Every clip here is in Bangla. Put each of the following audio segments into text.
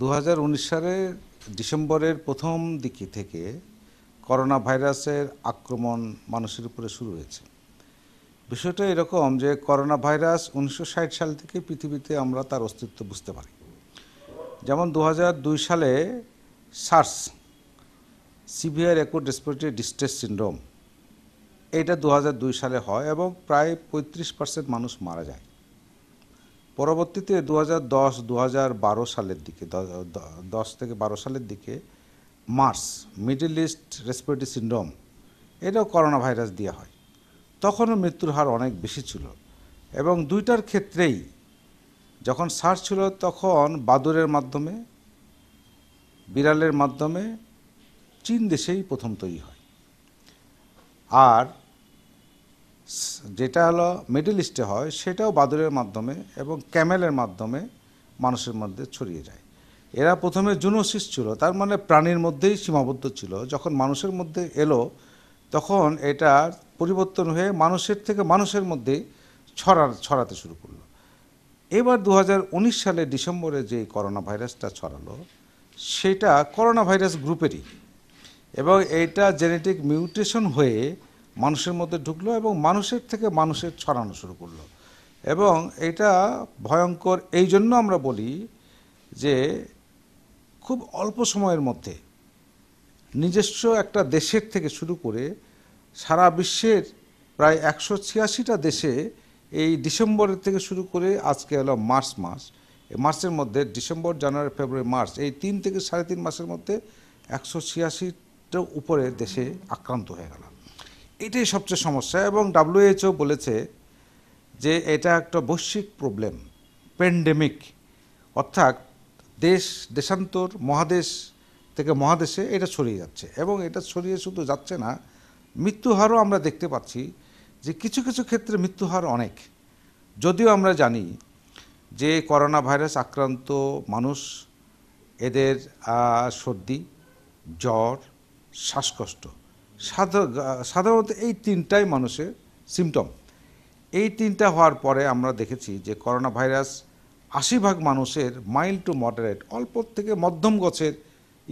দু সালের ডিসেম্বরের প্রথম দিকে থেকে করোনা ভাইরাসের আক্রমণ মানুষের উপরে শুরু হয়েছে বিষয়টা এরকম যে করোনা ভাইরাস উনিশশো সাল থেকে পৃথিবীতে আমরা তার অস্তিত্ব বুঝতে পারি যেমন দু সালে SARS severe acute respiratory distress syndrome এটা দু সালে হয় এবং প্রায় পঁয়ত্রিশ পার্সেন্ট মানুষ মারা যায় পরবর্তীতে দু হাজার দশ দু হাজার বারো সালের দিকে দশ থেকে বারো সালের দিকে MERS Middle East respiratory syndrome এটাও করোনা ভাইরাস দেওয়া হয় তখনও মৃত্যুর হার অনেক বেশি ছিল এবং দুইটার ক্ষেত্রেই যখন সার ছিল তখন বাদুরের মাধ্যমে বিড়ালের মাধ্যমে চীন দেশেই প্রথম তৈরি হয় আর যেটা হলো মিডিল ইস্টে হয় সেটাও বাদুরের মাধ্যমে এবং ক্যামেলের মাধ্যমে মানুষের মধ্যে ছড়িয়ে যায় এরা প্রথমে জুনোসিস ছিল তার মানে প্রাণীর মধ্যেই সীমাবদ্ধ ছিল যখন মানুষের মধ্যে এলো তখন এটা পরিবর্তন হয়ে মানুষের থেকে মানুষের মধ্যে ছড়ার ছড়াতে শুরু করলো এবার দু সালে ডিসেম্বরে যে করোনা ভাইরাসটা ছড়ালো সেটা করোনা ভাইরাস গ্রুপেরই এবং এটা জেনেটিক মিউটেশন হয়ে মানুষের মধ্যে ঢুকলো এবং মানুষের থেকে মানুষের ছড়ানো শুরু করলো এবং এটা ভয়ঙ্কর এই জন্য আমরা বলি যে খুব অল্প সময়ের মধ্যে নিজস্ব একটা দেশের থেকে শুরু করে সারা বিশ্বের প্রায় একশো ছিয়াশিটা দেশে এই ডিসেম্বরের থেকে শুরু করে আজকে হলো মার্চ মাস এই মার্চের মধ্যে ডিসেম্বর জানুয়ারি ফেব্রুয়ারি মার্চ এই তিন থেকে সাড়ে তিন মাসের মধ্যে একশো ছিয়াশিটা উপরে দেশে আক্রান্ত হয়ে গেলাম এটাই সবচেয়ে সমস্যা এবং ডাব্লিউএইচও বলেছে যে এটা একটা বৈশ্বিক প্রবলেম প্যান্ডেমিক অর্থাৎ দেশ দেশান্তর মহাদেশ থেকে মহাদেশে এটা ছড়িয়ে যাচ্ছে এবং এটা ছড়িয়ে শুধু যাচ্ছে না মৃত্যু হারও আমরা দেখতে পাচ্ছি যে কিছু কিছু ক্ষেত্রে মৃত্যু হার অনেক যদিও আমরা জানি যে করোনা ভাইরাস আক্রান্ত মানুষ এদের সর্দি জ্বর শ্বাসকষ্ট সাধারণত এই তিনটাই মানুষের সিমটম এই তিনটা হওয়ার পরে আমরা দেখেছি যে করোনা ভাইরাস আশি ভাগ মানুষের মাইল্ড টু মডারেট অল্প থেকে মধ্যম গছের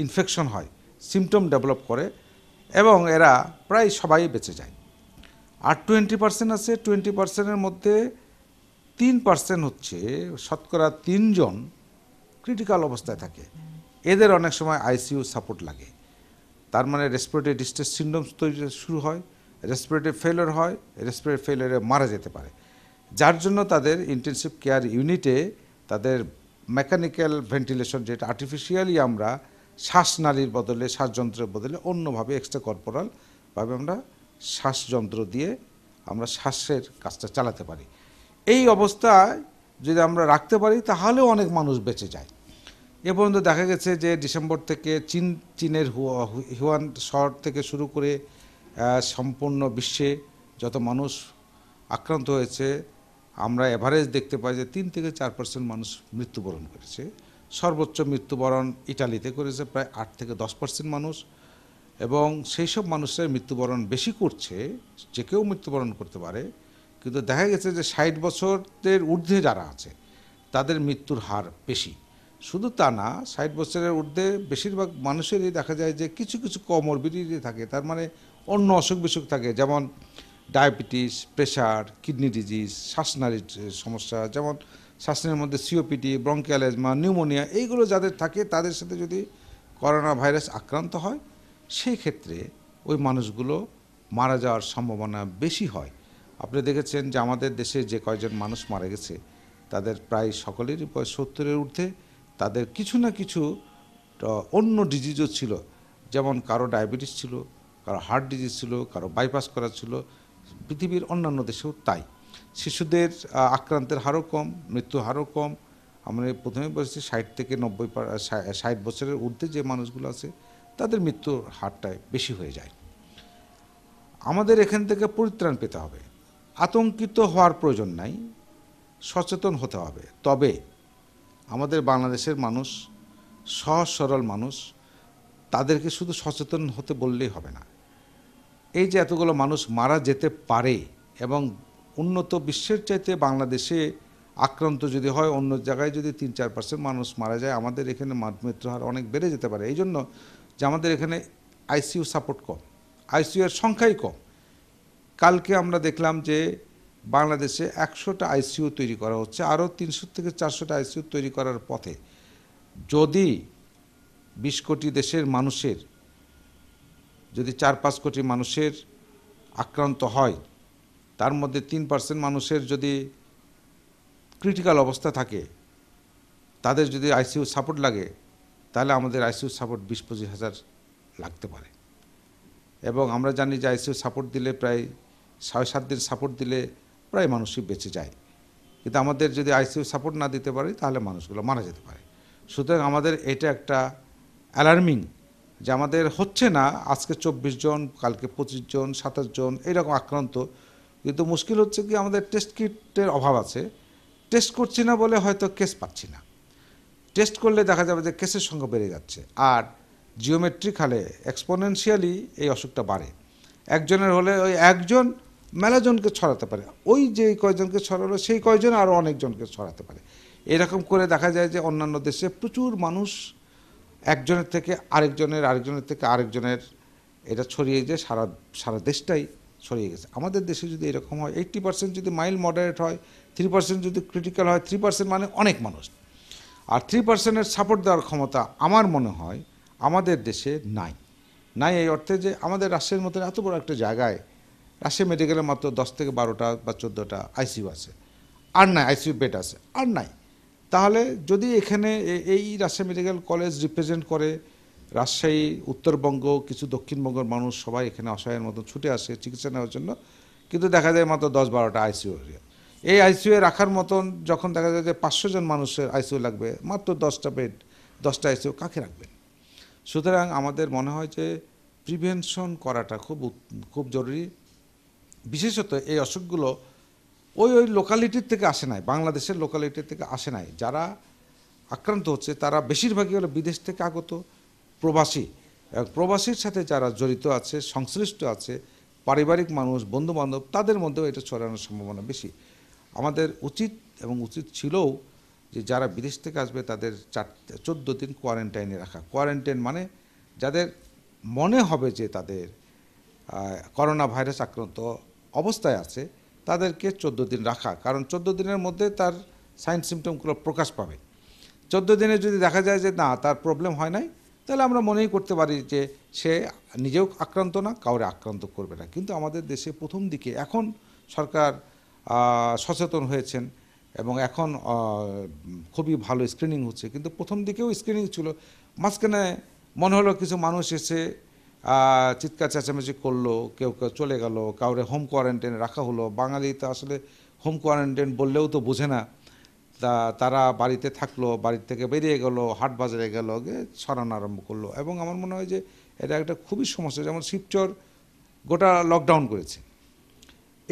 ইনফেকশন হয় সিমটম ডেভেলপ করে এবং এরা প্রায় সবাই বেঁচে যায় আর টোয়েন্টি পার্সেন্ট আছে টোয়েন্টি পার্সেন্টের মধ্যে তিন পার্সেন্ট হচ্ছে শতকরা তিনজন ক্রিটিক্যাল অবস্থায় থাকে এদের অনেক সময় আইসিইউ সাপোর্ট লাগে তার মানে রেসপিরেটরি ডিস্ট্রেস সিন্ড্রোমস তৈরি শুরু হয় রেসপিরেটরি ফেলিওর হয় রেসপিরেটরি ফেলিওরে মারা যেতে পারে যার জন্য তাদের ইন্টেনসিভ কেয়ার ইউনিটে তাদের মেকানিক্যাল ভেন্টিলেশন যেটা আর্টিফিশিয়ালি আমরা শ্বাসনালীর বদলে শ্বাসযন্ত্রের বদলে অন্যভাবে এক্সট্রা কর্পোরালভাবে আমরা শ্বাসযন্ত্র দিয়ে আমরা শ্বাসের কাজটা চালাতে পারি এই অবস্থায় যদি আমরা রাখতে পারি তাহলেও অনেক মানুষ বেঁচে যায় এ পর্যন্ত দেখা গেছে যে ডিসেম্বর থেকে চীন চীনের হুয়ান শহর থেকে শুরু করে সম্পূর্ণ বিশ্বে যত মানুষ আক্রান্ত হয়েছে আমরা এভারেজ দেখতে পাই যে তিন থেকে চার পার্সেন্ট মানুষ মৃত্যুবরণ করেছে সর্বোচ্চ মৃত্যুবরণ ইটালিতে করেছে প্রায় আট থেকে দশ পার্সেন্ট মানুষ এবং সেই সব মানুষের মৃত্যুবরণ বেশি করছে যে কেউ মৃত্যুবরণ করতে পারে কিন্তু দেখা গেছে যে ষাট বছরের ঊর্ধ্বে যারা আছে তাদের মৃত্যুর হার বেশি শুধু তা না ষাট বছরের ঊর্ধ্বে বেশিরভাগ মানুষেরই দেখা যায় যে কিছু কিছু কমরবিডিটি থাকে তার মানে অন্য অসুখ বিসুখ থাকে যেমন ডায়াবেটিস প্রেশার কিডনি ডিজিজ শ্বাসনালীর সমস্যা যেমন শ্বাসনের মধ্যে সিওপিটি ব্রঙ্কিয়ালেজমা নিউমোনিয়া এইগুলো যাদের থাকে তাদের সাথে যদি করোনা ভাইরাস আক্রান্ত হয় সেই ক্ষেত্রে ওই মানুষগুলো মারা যাওয়ার সম্ভাবনা বেশি হয় আপনি দেখেছেন যে আমাদের দেশে যে কয়জন মানুষ মারা গেছে তাদের প্রায় সকলেরই বয়স সত্তরের ঊর্ধ্বে তাদের কিছু না কিছু অন্য ডিজিজও ছিল যেমন কারো ডায়াবেটিস ছিল কারো হার্ট ডিজিজ ছিল কারো বাইপাস করা ছিল পৃথিবীর অন্যান্য দেশেও তাই শিশুদের আক্রান্তের হারও কম মৃত্যু হারও কম আমরা প্রথমে বলেছি ষাট থেকে নব্বই ষাট বছরের ঊর্ধ্বে যে মানুষগুলো আছে তাদের মৃত্যুর হারটায় বেশি হয়ে যায় আমাদের এখান থেকে পরিত্রাণ পেতে হবে আতঙ্কিত হওয়ার প্রয়োজন নাই সচেতন হতে হবে তবে আমাদের বাংলাদেশের মানুষ সহজ সরল মানুষ তাদেরকে শুধু সচেতন হতে বললেই হবে না এই যে এতগুলো মানুষ মারা যেতে পারে এবং উন্নত বিশ্বের চাইতে বাংলাদেশে আক্রান্ত যদি হয় অন্য জায়গায় যদি তিন চার পার্সেন্ট মানুষ মারা যায় আমাদের এখানে মৃত্যু হার অনেক বেড়ে যেতে পারে এই জন্য যে আমাদের এখানে আইসিইউ সাপোর্ট কম আইসিইউ এর সংখ্যাই কম কালকে আমরা দেখলাম যে বাংলাদেশে একশোটা আইসিইউ তৈরি করা হচ্ছে আরও তিনশো থেকে চারশোটা আইসিইউ তৈরি করার পথে যদি বিশ কোটি দেশের মানুষের যদি চার পাঁচ কোটি মানুষের আক্রান্ত হয় তার মধ্যে তিন পার্সেন্ট মানুষের যদি ক্রিটিক্যাল অবস্থা থাকে তাদের যদি আইসিইউ সাপোর্ট লাগে তাহলে আমাদের আইসিইউ সাপোর্ট বিশ পঁচিশ হাজার লাগতে পারে এবং আমরা জানি যে আইসিইউ সাপোর্ট দিলে প্রায় সাড়ে সাত দিন সাপোর্ট দিলে প্রায় মানুষই বেঁচে যায় কিন্তু আমাদের যদি আইসিউ সাপোর্ট না দিতে পারি তাহলে মানুষগুলো মারা যেতে পারে সুতরাং আমাদের এটা একটা অ্যালার্মিং যে আমাদের হচ্ছে না আজকে চব্বিশ জন কালকে পঁচিশ জন সাতাশ জন এইরকম আক্রান্ত কিন্তু মুশকিল হচ্ছে কি আমাদের টেস্ট কিটের অভাব আছে টেস্ট করছি না বলে হয়তো কেস পাচ্ছি না টেস্ট করলে দেখা যাবে যে কেসের সংখ্যা বেড়ে যাচ্ছে আর জিওমেট্রিক হালে এক্সপোনেনশিয়ালি এই অসুখটা বাড়ে একজনের হলে ওই একজন মেলাজনকে ছড়াতে পারে ওই যে কয়জনকে ছড়ালো সেই কয়জন আরও অনেকজনকে ছড়াতে পারে এরকম করে দেখা যায় যে অন্যান্য দেশে প্রচুর মানুষ একজনের থেকে আরেকজনের আরেকজনের থেকে আরেকজনের এটা ছড়িয়ে যে সারা সারা দেশটাই ছড়িয়ে গেছে আমাদের দেশে যদি এরকম হয় এইট্টি পার্সেন্ট যদি মাইল্ড মডারেট হয় থ্রি পার্সেন্ট যদি ক্রিটিক্যাল হয় থ্রি পার্সেন্ট মানে অনেক মানুষ আর থ্রি পার্সেন্টের সাপোর্ট দেওয়ার ক্ষমতা আমার মনে হয় আমাদের দেশে নাই নাই এই অর্থে যে আমাদের রাষ্ট্রের মতন এত বড় একটা জায়গায় রাশিয়া মেডিকেলে মাত্র দশ থেকে বারোটা বা চোদ্দোটা আইসিউ আছে আর নাই আইসিউ বেড আছে আর নাই তাহলে যদি এখানে এই রাজশাহী মেডিকেল কলেজ রিপ্রেজেন্ট করে রাজশাহী উত্তরবঙ্গ কিছু দক্ষিণবঙ্গের মানুষ সবাই এখানে অসহায়ের মতো ছুটে আসে চিকিৎসা নেওয়ার জন্য কিন্তু দেখা যায় মাত্র দশ বারোটা আইসিউ এই আইসিউ রাখার মতন যখন দেখা যায় যে পাঁচশো জন মানুষের আইসিউ লাগবে মাত্র দশটা বেড দশটা আইসিউ কাকে রাখবেন সুতরাং আমাদের মনে হয় যে প্রিভেনশন করাটা খুব খুব জরুরি বিশেষত এই অসুখগুলো ওই ওই লোকালিটির থেকে আসে নাই বাংলাদেশের লোকালিটির থেকে আসে নাই যারা আক্রান্ত হচ্ছে তারা বেশিরভাগই হলো বিদেশ থেকে আগত প্রবাসী প্রবাসীর সাথে যারা জড়িত আছে সংশ্লিষ্ট আছে পারিবারিক মানুষ বন্ধুবান্ধব তাদের মধ্যেও এটা ছড়ানোর সম্ভাবনা বেশি আমাদের উচিত এবং উচিত ছিলও যে যারা বিদেশ থেকে আসবে তাদের চার চোদ্দো দিন কোয়ারেন্টাইনে রাখা কোয়ারেন্টাইন মানে যাদের মনে হবে যে তাদের করোনা ভাইরাস আক্রান্ত অবস্থায় আছে তাদেরকে চোদ্দো দিন রাখা কারণ চোদ্দো দিনের মধ্যে তার সাইন সিমটমগুলো প্রকাশ পাবে চোদ্দো দিনে যদি দেখা যায় যে না তার প্রবলেম হয় নাই তাহলে আমরা মনেই করতে পারি যে সে নিজেও আক্রান্ত না কাউরে আক্রান্ত করবে না কিন্তু আমাদের দেশে প্রথম দিকে এখন সরকার সচেতন হয়েছেন এবং এখন খুবই ভালো স্ক্রিনিং হচ্ছে কিন্তু প্রথম দিকেও স্ক্রিনিং ছিল মাঝখানে মনে হলো কিছু মানুষ এসে চিৎকার চেঁচামেচি করলো কেউ কেউ চলে গেল কাউরে হোম কোয়ারেন্টাইনে রাখা হলো বাঙালি তো আসলে হোম কোয়ারেন্টাইন বললেও তো বোঝে না তা তারা বাড়িতে থাকলো বাড়ির থেকে বেরিয়ে গেল হাট বাজারে গেল গিয়ে ছড়ানো আরম্ভ করলো এবং আমার মনে হয় যে এটা একটা খুবই সমস্যা যেমন শিবচর গোটা লকডাউন করেছে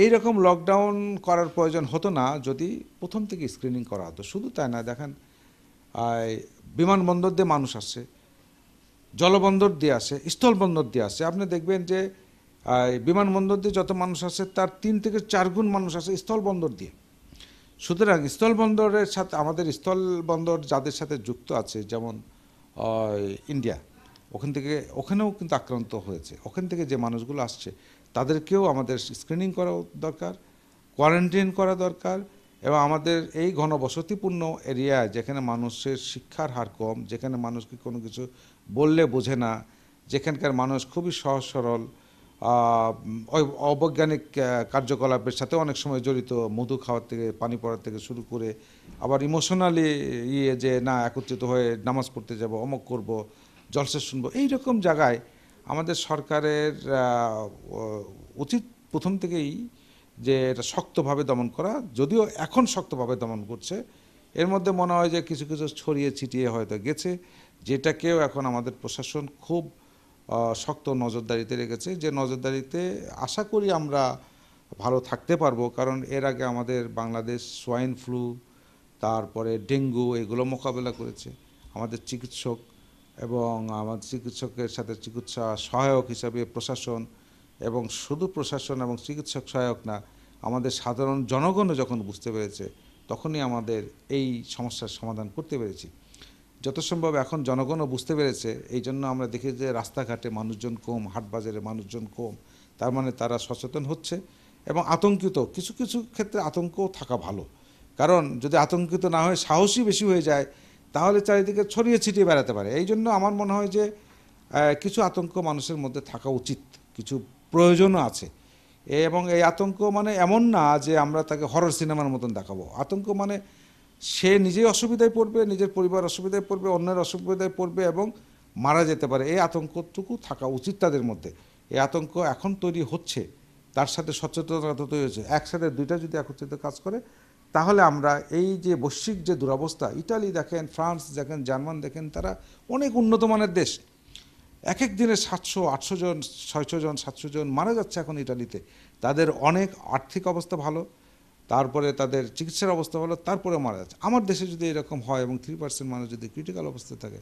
এই রকম লকডাউন করার প্রয়োজন হতো না যদি প্রথম থেকে স্ক্রিনিং করা হতো শুধু তাই না দেখেন বিমানবন্দর দিয়ে মানুষ আসছে জলবন্দর দিয়ে আসে স্থলবন্দর দিয়ে আসে আপনি দেখবেন যে বিমানবন্দর দিয়ে যত মানুষ আসে তার তিন থেকে চার গুণ মানুষ আসে স্থলবন্দর দিয়ে সুতরাং স্থলবন্দরের সাথে আমাদের স্থলবন্দর যাদের সাথে যুক্ত আছে যেমন ইন্ডিয়া ওখান থেকে ওখানেও কিন্তু আক্রান্ত হয়েছে ওখান থেকে যে মানুষগুলো আসছে তাদেরকেও আমাদের স্ক্রিনিং করা দরকার কোয়ারেন্টাইন করা দরকার এবং আমাদের এই ঘনবসতিপূর্ণ এরিয়ায় যেখানে মানুষের শিক্ষার হার কম যেখানে মানুষকে কোনো কিছু বললে বোঝে না যেখানকার মানুষ খুবই সহজ সরল অবৈজ্ঞানিক কার্যকলাপের সাথে অনেক সময় জড়িত মধু খাওয়ার থেকে পানি পড়ার থেকে শুরু করে আবার ইমোশনালি ইয়ে যে না একত্রিত হয়ে নামাজ পড়তে যাব অমক করব জলসে শুনবো এই রকম জায়গায় আমাদের সরকারের উচিত প্রথম থেকেই যে এটা শক্তভাবে দমন করা যদিও এখন শক্তভাবে দমন করছে এর মধ্যে মনে হয় যে কিছু কিছু ছড়িয়ে ছিটিয়ে হয়তো গেছে যেটাকেও এখন আমাদের প্রশাসন খুব শক্ত নজরদারিতে রেখেছে যে নজরদারিতে আশা করি আমরা ভালো থাকতে পারবো কারণ এর আগে আমাদের বাংলাদেশ সোয়াইন ফ্লু তারপরে ডেঙ্গু এগুলো মোকাবেলা করেছে আমাদের চিকিৎসক এবং আমার চিকিৎসকের সাথে চিকিৎসা সহায়ক হিসাবে প্রশাসন এবং শুধু প্রশাসন এবং চিকিৎসক সহায়ক না আমাদের সাধারণ জনগণও যখন বুঝতে পেরেছে তখনই আমাদের এই সমস্যার সমাধান করতে পেরেছি যত সম্ভব এখন জনগণও বুঝতে পেরেছে এই জন্য আমরা দেখি যে রাস্তাঘাটে মানুষজন কম হাটবাজারে মানুষজন কম তার মানে তারা সচেতন হচ্ছে এবং আতঙ্কিত কিছু কিছু ক্ষেত্রে আতঙ্ক থাকা ভালো কারণ যদি আতঙ্কিত না হয়ে সাহসী বেশি হয়ে যায় তাহলে চারিদিকে ছড়িয়ে ছিটিয়ে বেড়াতে পারে এই জন্য আমার মনে হয় যে কিছু আতঙ্ক মানুষের মধ্যে থাকা উচিত কিছু প্রয়োজনও আছে এবং এই আতঙ্ক মানে এমন না যে আমরা তাকে হরর সিনেমার মতন দেখাবো আতঙ্ক মানে সে নিজেই অসুবিধায় পড়বে নিজের পরিবার অসুবিধায় পড়বে অন্যের অসুবিধায় পড়বে এবং মারা যেতে পারে এই আতঙ্কটুকু থাকা উচিত তাদের মধ্যে এই আতঙ্ক এখন তৈরি হচ্ছে তার সাথে সচেতনতা তৈরি হচ্ছে একসাথে দুইটা যদি একত্রিত কাজ করে তাহলে আমরা এই যে বৈশ্বিক যে দুরবস্থা ইটালি দেখেন ফ্রান্স দেখেন জার্মান দেখেন তারা অনেক উন্নত মানের দেশ এক এক দিনে সাতশো আটশো জন ছয়শো জন সাতশো জন মারা যাচ্ছে এখন ইটালিতে তাদের অনেক আর্থিক অবস্থা ভালো তারপরে তাদের চিকিৎসার অবস্থা ভালো তারপরে মারা যাচ্ছে আমার দেশে যদি এরকম হয় এবং থ্রি পার্সেন্ট মানুষ যদি ক্রিটিক্যাল অবস্থায় থাকে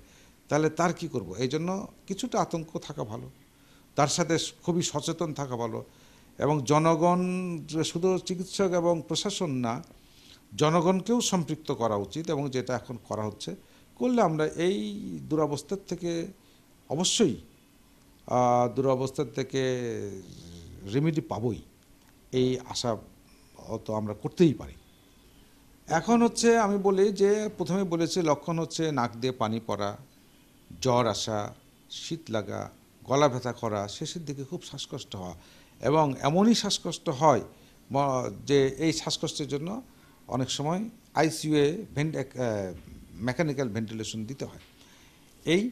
তাহলে তার কি করব এই জন্য কিছুটা আতঙ্ক থাকা ভালো তার সাথে খুবই সচেতন থাকা ভালো এবং জনগণ শুধু চিকিৎসক এবং প্রশাসন না জনগণকেও সম্পৃক্ত করা উচিত এবং যেটা এখন করা হচ্ছে করলে আমরা এই দুরাবস্থার থেকে অবশ্যই দুরাবস্থার থেকে রেমেডি পাবই এই আশা অত আমরা করতেই পারি এখন হচ্ছে আমি বলি যে প্রথমে বলেছি লক্ষণ হচ্ছে নাক দিয়ে পানি পড়া জ্বর আসা শীত লাগা গলা ব্যথা করা শেষের দিকে খুব শ্বাসকষ্ট হওয়া এবং এমনই শ্বাসকষ্ট হয় যে এই শ্বাসকষ্টের জন্য অনেক সময় আইসিউয়ে ভেন্ট মেকানিক্যাল ভেন্টিলেশন দিতে হয় এই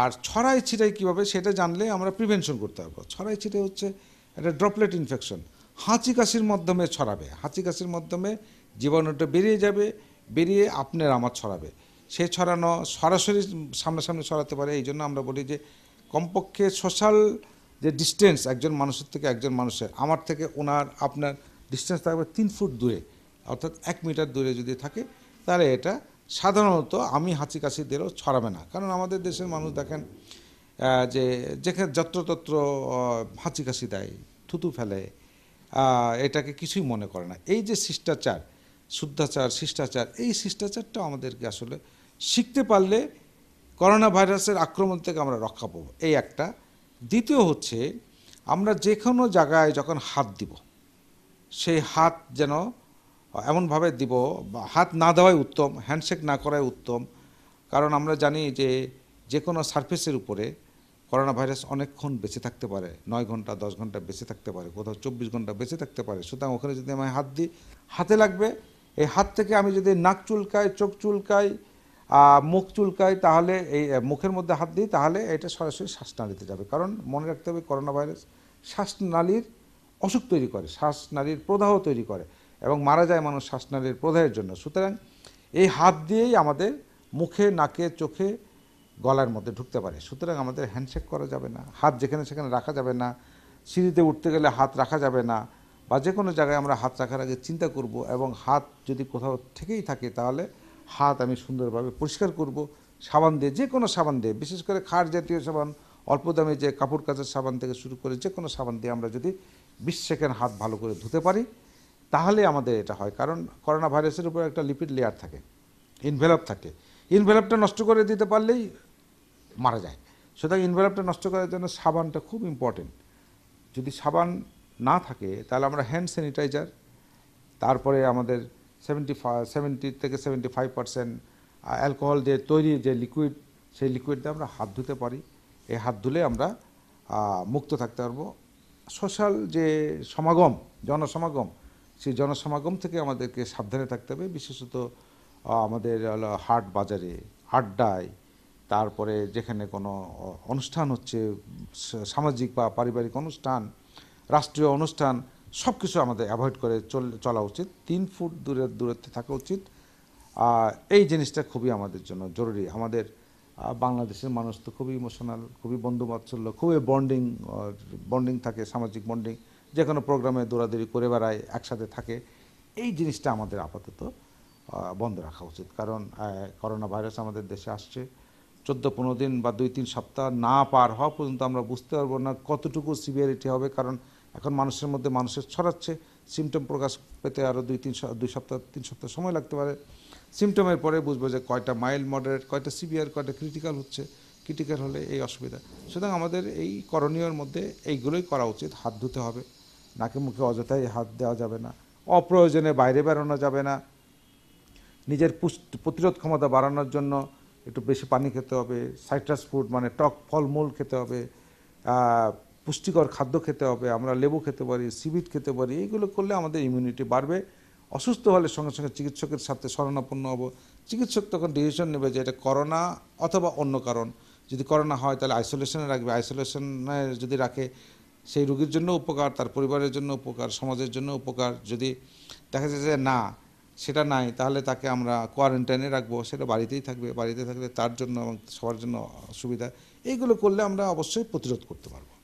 আর ছড়াই ছিটাই কীভাবে সেটা জানলে আমরা প্রিভেনশন করতে পারবো ছড়াই ছিটাই হচ্ছে একটা ড্রপলেট ইনফেকশন হাঁচি কাশির মাধ্যমে ছড়াবে হাঁচি কাশির মাধ্যমে জীবাণুটা বেরিয়ে যাবে বেরিয়ে আপনার আমার ছড়াবে সে ছড়ানো সরাসরি সামনাসামনি ছড়াতে পারে এই জন্য আমরা বলি যে কমপক্ষে সোশ্যাল যে ডিস্টেন্স একজন মানুষের থেকে একজন মানুষের আমার থেকে ওনার আপনার ডিস্টেন্স থাকবে তিন ফুট দূরে অর্থাৎ এক মিটার দূরে যদি থাকে তাহলে এটা সাধারণত আমি হাঁচি কাশি দিলেও ছড়াবে না কারণ আমাদের দেশের মানুষ দেখেন যে যেখানে যত্রতত্র হাঁচি কাশি দেয় থুতু ফেলে এটাকে কিছুই মনে করে না এই যে শিষ্টাচার শুদ্ধাচার শিষ্টাচার এই শিষ্টাচারটা আমাদেরকে আসলে শিখতে পারলে করোনা ভাইরাসের আক্রমণ থেকে আমরা রক্ষা পাবো এই একটা দ্বিতীয় হচ্ছে আমরা যে কোনো জায়গায় যখন হাত দিব সেই হাত যেন এমনভাবে দিব হাত না দেওয়াই উত্তম হ্যান্ডশেক না করাই উত্তম কারণ আমরা জানি যে যে কোনো সার্ফেসের উপরে করোনা ভাইরাস অনেকক্ষণ বেঁচে থাকতে পারে নয় ঘন্টা দশ ঘন্টা বেঁচে থাকতে পারে কোথাও চব্বিশ ঘন্টা বেঁচে থাকতে পারে সুতরাং ওখানে যদি আমি হাত দিই হাতে লাগবে এই হাত থেকে আমি যদি নাক চুলকাই চোখ চুলকাই মুখ চুলকাই তাহলে এই মুখের মধ্যে হাত দিই তাহলে এটা সরাসরি শ্বাসনালীতে যাবে কারণ মনে রাখতে হবে করোনা ভাইরাস শ্বাসনালীর অসুখ তৈরি করে শ্বাসনালীর প্রদাহ তৈরি করে এবং মারা যায় মানুষ শ্বাসনালীর প্রদাহের জন্য সুতরাং এই হাত দিয়েই আমাদের মুখে নাকে চোখে গলার মধ্যে ঢুকতে পারে সুতরাং আমাদের হ্যান্ডশেক করা যাবে না হাত যেখানে সেখানে রাখা যাবে না সিঁড়িতে উঠতে গেলে হাত রাখা যাবে না বা যে কোনো জায়গায় আমরা হাত রাখার আগে চিন্তা করব এবং হাত যদি কোথাও থেকেই থাকে তাহলে হাত আমি সুন্দরভাবে পরিষ্কার করব সাবান দিয়ে যে কোনো সাবান দিয়ে বিশেষ করে খার জাতীয় সাবান অল্প দামে যে কাপড় কাচের সাবান থেকে শুরু করে যে কোনো সাবান দিয়ে আমরা যদি বিশ সেকেন্ড হাত ভালো করে ধুতে পারি তাহলে আমাদের এটা হয় কারণ করোনা ভাইরাসের উপর একটা লিপিড লেয়ার থাকে ইনভেলপ থাকে ইনভেলপটা নষ্ট করে দিতে পারলেই মারা যায় সুতরাং ইনভেলপটা নষ্ট করার জন্য সাবানটা খুব ইম্পর্টেন্ট যদি সাবান না থাকে তাহলে আমরা হ্যান্ড স্যানিটাইজার তারপরে আমাদের সেভেন্টি সেভেন্টি থেকে সেভেন্টি ফাইভ পার্সেন্ট অ্যালকোহল দিয়ে তৈরি যে লিকুইড সেই লিকুইড দিয়ে আমরা হাত ধুতে পারি এই হাত ধুলে আমরা মুক্ত থাকতে পারবো সোশ্যাল যে সমাগম জনসমাগম সেই জনসমাগম থেকে আমাদেরকে সাবধানে থাকতে হবে বিশেষত আমাদের হাট বাজারে আড্ডায় তারপরে যেখানে কোনো অনুষ্ঠান হচ্ছে সামাজিক বা পারিবারিক অনুষ্ঠান রাষ্ট্রীয় অনুষ্ঠান সব কিছু আমাদের অ্যাভয়েড করে চলা উচিত তিন ফুট দূরের দূরত্বে থাকা উচিত এই জিনিসটা খুবই আমাদের জন্য জরুরি আমাদের বাংলাদেশের মানুষ তো খুবই ইমোশনাল খুবই বন্ধুবাৎসল্য খুবই বন্ডিং বন্ডিং থাকে সামাজিক বন্ডিং যে কোনো প্রোগ্রামে দৌড়াদৌড়ি করে বেড়ায় একসাথে থাকে এই জিনিসটা আমাদের আপাতত বন্ধ রাখা উচিত কারণ করোনা ভাইরাস আমাদের দেশে আসছে চোদ্দ পনেরো দিন বা দুই তিন সপ্তাহ না পার হওয়া পর্যন্ত আমরা বুঝতে পারবো না কতটুকু সিভিয়ারিটি হবে কারণ এখন মানুষের মধ্যে মানুষের ছড়াচ্ছে সিমটম প্রকাশ পেতে আরও দুই তিন দুই সপ্তাহ তিন সপ্তাহ সময় লাগতে পারে সিমটমের পরে বুঝবো যে কয়টা মাইল্ড মডারেট কয়টা সিভিয়ার কয়টা ক্রিটিক্যাল হচ্ছে ক্রিটিক্যাল হলে এই অসুবিধা সুতরাং আমাদের এই করণীয়র মধ্যে এইগুলোই করা উচিত হাত ধুতে হবে নাকে মুখে অযথায় হাত দেওয়া যাবে না অপ্রয়োজনে বাইরে বেরোনো যাবে না নিজের প্রতিরোধ ক্ষমতা বাড়ানোর জন্য একটু বেশি পানি খেতে হবে সাইট্রাস ফুড মানে টক ফলমূল খেতে হবে পুষ্টিকর খাদ্য খেতে হবে আমরা লেবু খেতে পারি সিবিট খেতে পারি এইগুলো করলে আমাদের ইমিউনিটি বাড়বে অসুস্থ হলে সঙ্গে সঙ্গে চিকিৎসকের সাথে শরণাপন্ন হব চিকিৎসক তখন ডিসিশন নেবে যে এটা করোনা অথবা অন্য কারণ যদি করোনা হয় তাহলে আইসোলেশনে রাখবে আইসোলেশনে যদি রাখে সেই রুগীর জন্য উপকার তার পরিবারের জন্য উপকার সমাজের জন্য উপকার যদি দেখা যায় যে না সেটা নাই তাহলে তাকে আমরা কোয়ারেন্টাইনে রাখবো সেটা বাড়িতেই থাকবে বাড়িতে থাকলে তার জন্য এবং সবার জন্য সুবিধা এইগুলো করলে আমরা অবশ্যই প্রতিরোধ করতে পারবো